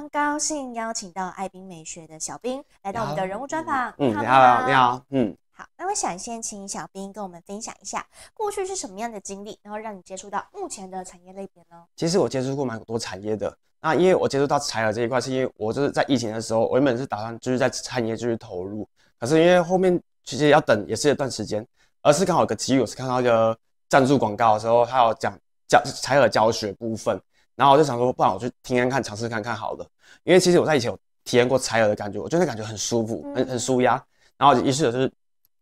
很高兴邀请到爱冰美学的小兵来到我们的人物专访。嗯，你好，你好，嗯，好。那我想先请小兵跟我们分享一下，过去是什么样的经历，然后让你接触到目前的产业类别呢？其实我接触过蛮多产业的，那因为我接触到采耳这一块，是因为我就是在疫情的时候，我原本是打算就是在产业继续投入，可是因为后面其实要等也是一段时间，而是刚好有个机遇，我是看到一个赞助广告的时候，他有讲教采耳教学部分。然后我就想说，不然我去体验看尝试看看好了，因为其实我在以前有体验过采耳的感觉，我真的感觉很舒服，很很舒压。然后于是就是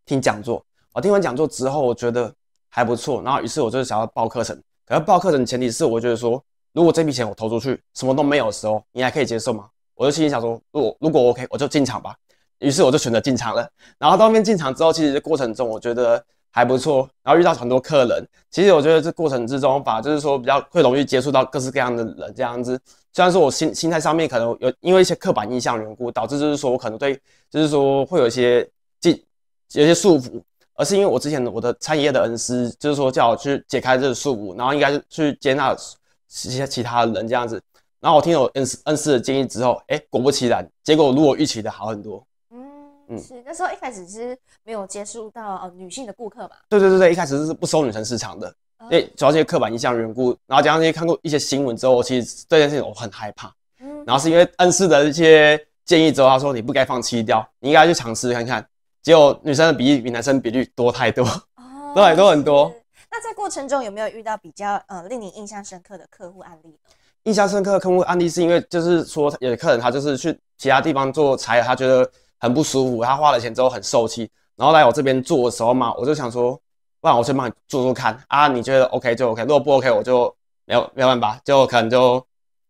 听讲座，我听完讲座之后，我觉得还不错。然后于是我就想要报课程。可报课程前提是，我觉得说，如果这笔钱我投出去，什么都没有的时候，你还可以接受吗？我就心里想说，如果如果 OK，我就进场吧。于是我就选择进场了。然后到后面进场之后，其实过程中我觉得。还不错，然后遇到很多客人。其实我觉得这过程之中而就是说比较会容易接触到各式各样的人这样子。虽然说我心心态上面可能有因为一些刻板印象缘故，导致就是说我可能对就是说会有一些进有些束缚，而是因为我之前我的餐饮业的恩师，就是说叫我去解开这个束缚，然后应该是去接纳一些其他人这样子。然后我听了恩师恩师的建议之后，哎，果不其然，结果如我预期的好很多。嗯，是那时候一开始是没有接触到女性的顾客嘛？对对对对，一开始是不收女生市场的，诶，主要这些刻板印象缘故。然后加上一些看过一些新闻之后，其实这件事情我很害怕。嗯，然后是因为恩师的一些建议之后，他说你不该放弃掉，你应该去尝试看看，结果女生的比例比男生比例多太多哦，对，多很多。那在过程中有没有遇到比较呃令你印象深刻的客户案例？印象深刻的客户案例是因为就是说有客人他就是去其他地方做彩，他觉得。很不舒服，他花了钱之后很受气，然后来我这边做的时候嘛，我就想说，不然我先帮你做做看啊，你觉得 OK 就 OK，如果不 OK 我就没有没有办法，就可能就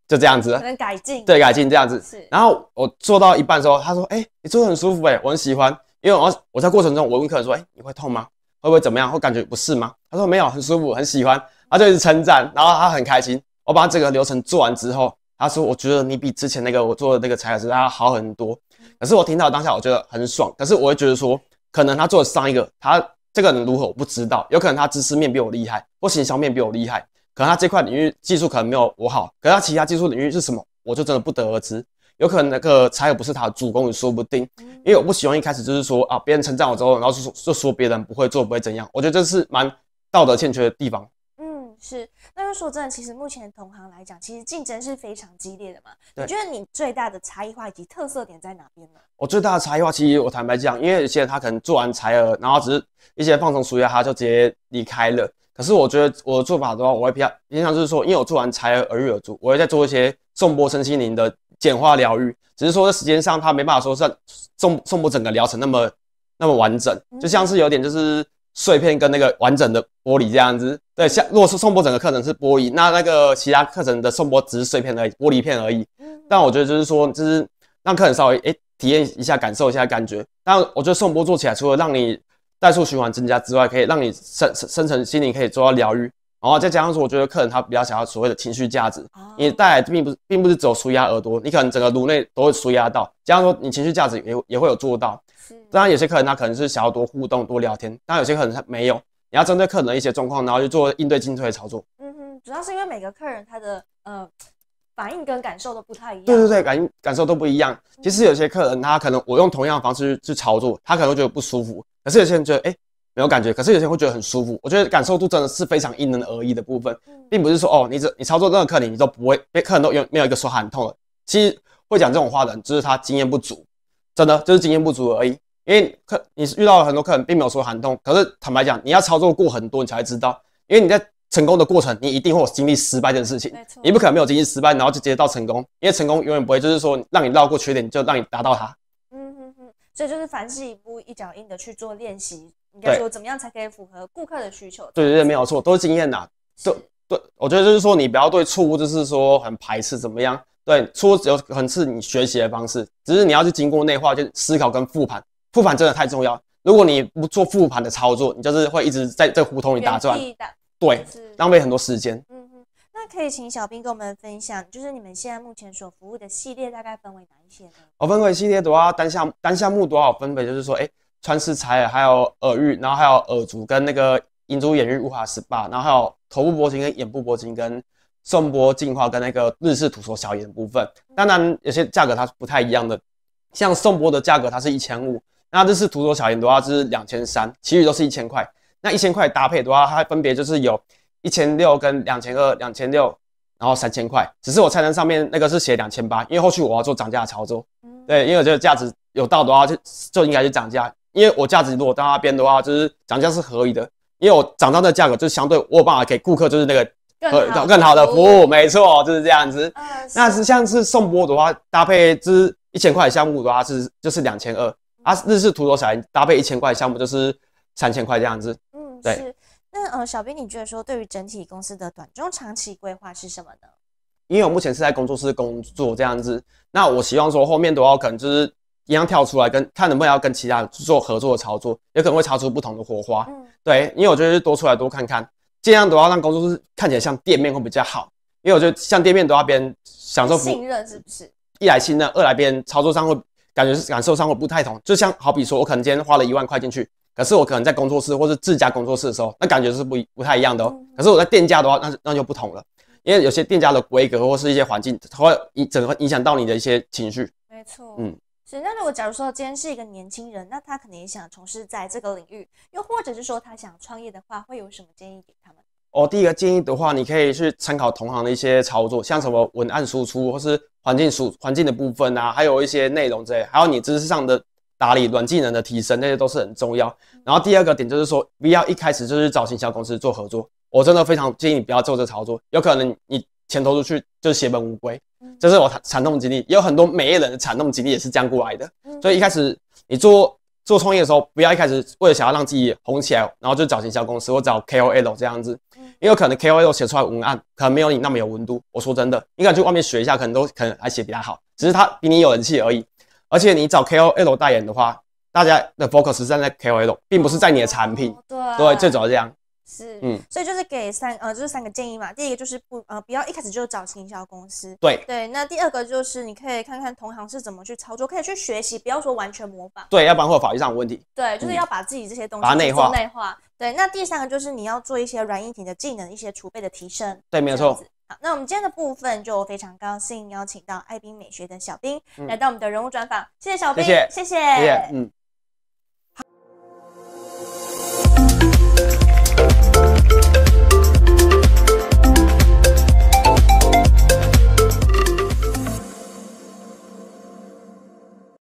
就这样子，可能改进，对，改进这样子。是，然后我做到一半时候，他说，哎，你做的很舒服哎，我很喜欢，因为我我在过程中我问客人说，哎，你会痛吗？会不会怎么样？会感觉不适吗？他说没有，很舒服，很喜欢，他就是称赞，然后他很开心。我把这个流程做完之后，他说，我觉得你比之前那个我做的那个材料师好很多。可是我听到当下，我觉得很爽。可是我会觉得说，可能他做的上一个，他这个人如何我不知道，有可能他知识面比我厉害，或行销面比我厉害，可能他这块领域技术可能没有我好，可是他其他技术领域是什么，我就真的不得而知。有可能那个才有不是他的主攻也说不定，因为我不喜欢一开始就是说啊，别人称赞我之后，然后就说就说别人不会做不会怎样，我觉得这是蛮道德欠缺的地方。是，那就说真的，其实目前同行来讲，其实竞争是非常激烈的嘛。你觉得你最大的差异化以及特色点在哪边呢？我最大的差异化，其实我坦白讲，因为有些人他可能做完采耳，然后只是一些放松舒压，他就直接离开了。可是我觉得我的做法的话，我会比较，偏向就是说，因为我做完采耳耳浴耳足，我会再做一些送波身心灵的简化疗愈，只是说在时间上，他没办法说是送送波整个疗程那么那么完整，就像是有点就是碎片跟那个完整的玻璃这样子。对，像如果是送播整个课程是播音，那那个其他课程的送播只是碎片而已，玻璃片而已。但我觉得就是说，就是让客人稍微哎体验一下，感受一下感觉。但我觉得送播做起来，除了让你代数循环增加之外，可以让你深深深层心灵可以做到疗愈。然后再加上说，我觉得客人他比较想要所谓的情绪价值，你带来并不是并不是只有舒压耳朵，你可能整个颅内都会舒压到。加上说你情绪价值也也会有做到。当然有些客人他可能是想要多互动多聊天，但有些客人他没有。你要针对客人的一些状况，然后去做应对进退的操作。嗯哼，主要是因为每个客人他的呃反应跟感受都不太一样。对对对，感感受都不一样。其实有些客人他可能我用同样的方式去操作，他可能会觉得不舒服。可是有些人觉得哎没有感觉，可是有些人会觉得很舒服。我觉得感受度真的是非常因人而异的部分，并不是说哦你这你操作任何客人你都不会，被客人都有没有一个说喊痛的。其实会讲这种话的人就是他经验不足，真的就是经验不足而已。因为客你是遇到了很多客人，并没有说寒痛，可是坦白讲，你要操作过很多，你才会知道。因为你在成功的过程，你一定会有经历失败的事情。你不可能没有经历失败，然后就直接到成功。因为成功永远不会就是说让你绕过缺点，就让你达到它。嗯哼哼，这就是凡事一步一脚印的去做练习。应该说怎么样才可以符合顾客的需求？对对对，没有错，都是经验呐。对对我觉得就是说，你不要对错误就是说很排斥，怎么样？对，错有很是你学习的方式，只是你要去经过内化，去思考跟复盘。复盘真的太重要，如果你不做复盘的操作，你就是会一直在这胡同里打转，对，浪费很多时间。嗯，那可以请小兵跟我们分享，就是你们现在目前所服务的系列大概分为哪一些呢？我分为系列的话，单项单项目多少分别就是说，哎，川式采耳还有耳浴，然后还有耳足跟那个银珠眼浴雾化 SPA，然后还有头部铂金跟眼部铂金跟送波净化跟那个日式土搓小眼部分。当然有些价格它是不太一样的，像送波的价格它是一千五。那这是图多小赢的话，就是两千三，其余都是一千块。那一千块搭配的话，它分别就是有一千六跟两千二、两千六，然后三千块。只是我菜单上面那个是写两千八，因为后续我要做涨价的操作。对，因为我觉得价值有到的话，就就应该去涨价。因为我价值如果到那边的话，就是涨价是合理的。因为我涨到的价格，就是相对我有办法给顾客就是那个更更好的服务，没错，就是这样子。那是像是送波的话，搭配这一千块的项目的话，是就是两千二。啊，日式图多少？搭配一千块项目就是三千块这样子。嗯，对。那呃，小编你觉得说，对于整体公司的短中长期规划是什么呢？因为我目前是在工作室工作这样子，那我希望说后面都要可能就是一样跳出来，跟看能不能要跟其他做合作的操作，有可能会擦出不同的火花。嗯，对。因为我觉得多出来多看看，尽量都要让工作室看起来像店面会比较好。因为我觉得像店面都要别人享受信任是不是？一来信任，二来别人操作上会。感觉是感受上会不太同，就像好比说，我可能今天花了一万块进去，可是我可能在工作室或是自家工作室的时候，那感觉是不不太一样的哦。可是我在店家的话，那那就不同了，因为有些店家的规格或是一些环境，它会影整个影响到你的一些情绪。没错，嗯。所以，那如果假如说今天是一个年轻人，那他可能也想从事在这个领域，又或者是说他想创业的话，会有什么建议给他们？我第一个建议的话，你可以去参考同行的一些操作，像什么文案输出，或是环境数环境的部分啊，还有一些内容之类，还有你知识上的打理，软技能的提升，那些都是很重要。然后第二个点就是说，VR 一开始就是找行销公司做合作，我真的非常建议你不要做这操作，有可能你钱投出去就血本无归，这是我惨痛经历，也有很多美业人的惨痛经历也是这样过来的，所以一开始你做。做创业的时候，不要一开始为了想要让自己红起来，然后就找营销公司或找 KOL 这样子，因为可能 KOL 写出来文案可能没有你那么有温度。我说真的，你敢去外面学一下，可能都可能还写比他好，只是他比你有人气而已。而且你找 KOL 代言的话，大家的 focus 是在 KOL，并不是在你的产品，对，最主要这样。是，嗯，所以就是给三，呃，就是三个建议嘛。第一个就是不，呃，不要一开始就找营销公司。对对，那第二个就是你可以看看同行是怎么去操作，可以去学习，不要说完全模仿。对，要不然会有法律上问题。对，就是要把自己这些东西。内化。内化。对，那第三个就是你要做一些软硬体的技能一些储备的提升。对，没有错。好，那我们今天的部分就非常高兴邀请到爱宾美学的小丁来到我们的人物专访。谢谢小兵，谢谢，谢谢，嗯。